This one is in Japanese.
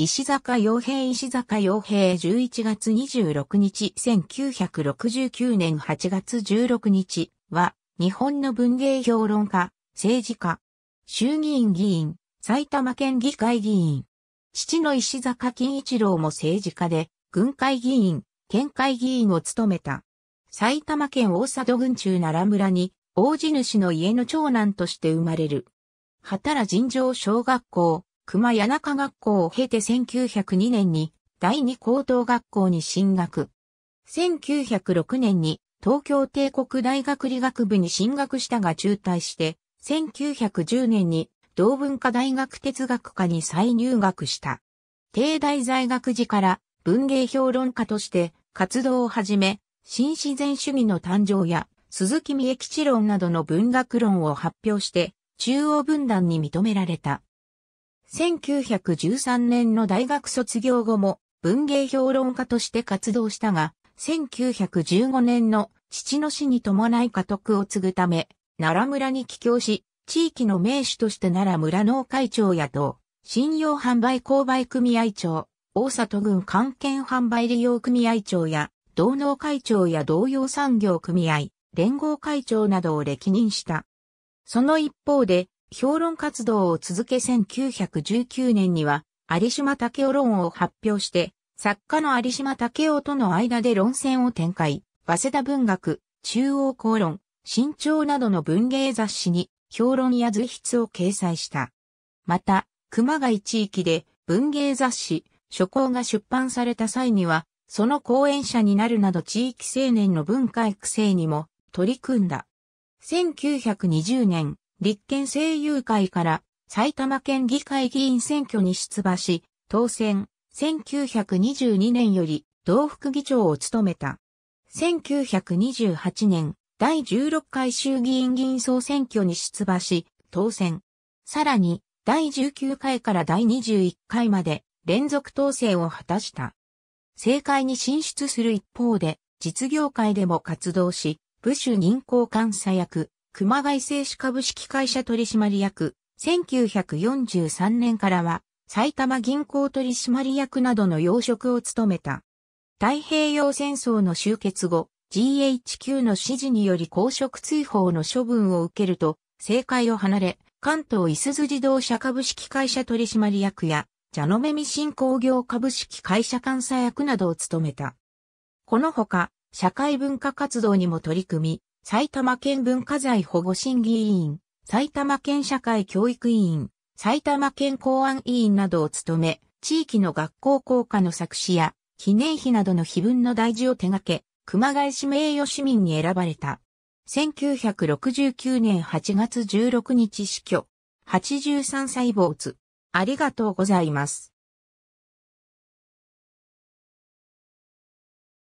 石坂洋平石坂洋平11月26日1969年8月16日は日本の文芸評論家、政治家、衆議院議員、埼玉県議会議員。父の石坂金一郎も政治家で、軍会議員、県会議員を務めた。埼玉県大佐戸郡中奈良村に、大地主の家の長男として生まれる。畑良尋常小学校、熊谷中学校を経て1902年に第二高等学校に進学。1906年に東京帝国大学理学部に進学したが中退して、1910年に同文化大学哲学科に再入学した。帝大在学時から文芸評論家として活動を始め、新自然主義の誕生や鈴木美恵吉論などの文学論を発表して中央分断に認められた。1913年の大学卒業後も文芸評論家として活動したが、1915年の父の死に伴い家督を継ぐため、奈良村に帰郷し、地域の名手として奈良村農会長やと、信用販売購買組合長、大里郡関係販売利用組合長や、同農会長や同様産業組合、連合会長などを歴任した。その一方で、評論活動を続け1919年には、有島武雄論を発表して、作家の有島武雄との間で論戦を展開、早稲田文学、中央公論、新潮などの文芸雑誌に評論や図筆を掲載した。また、熊谷地域で文芸雑誌、書稿が出版された際には、その講演者になるなど地域青年の文化育成にも取り組んだ。1920年、立憲声優会から埼玉県議会議員選挙に出馬し、当選、1922年より同副議長を務めた。1928年、第16回衆議院議員総選挙に出馬し、当選。さらに、第19回から第21回まで連続当選を果たした。政界に進出する一方で、実業界でも活動し、部首銀行監査役、熊谷製紙株式会社取締役、1943年からは、埼玉銀行取締役などの要職を務めた。太平洋戦争の終結後、GHQ の指示により公職追放の処分を受けると、政界を離れ、関東伊すゞ自動車株式会社取締役や、ジャノメミ新工業株式会社監査役などを務めた。このほか、社会文化活動にも取り組み、埼玉県文化財保護審議委員、埼玉県社会教育委員、埼玉県公安委員などを務め、地域の学校校歌の作詞や記念碑などの碑文の大事を手掛け、熊谷市名誉市民に選ばれた。1969年8月16日死去。83歳坊津。ありがとうございます。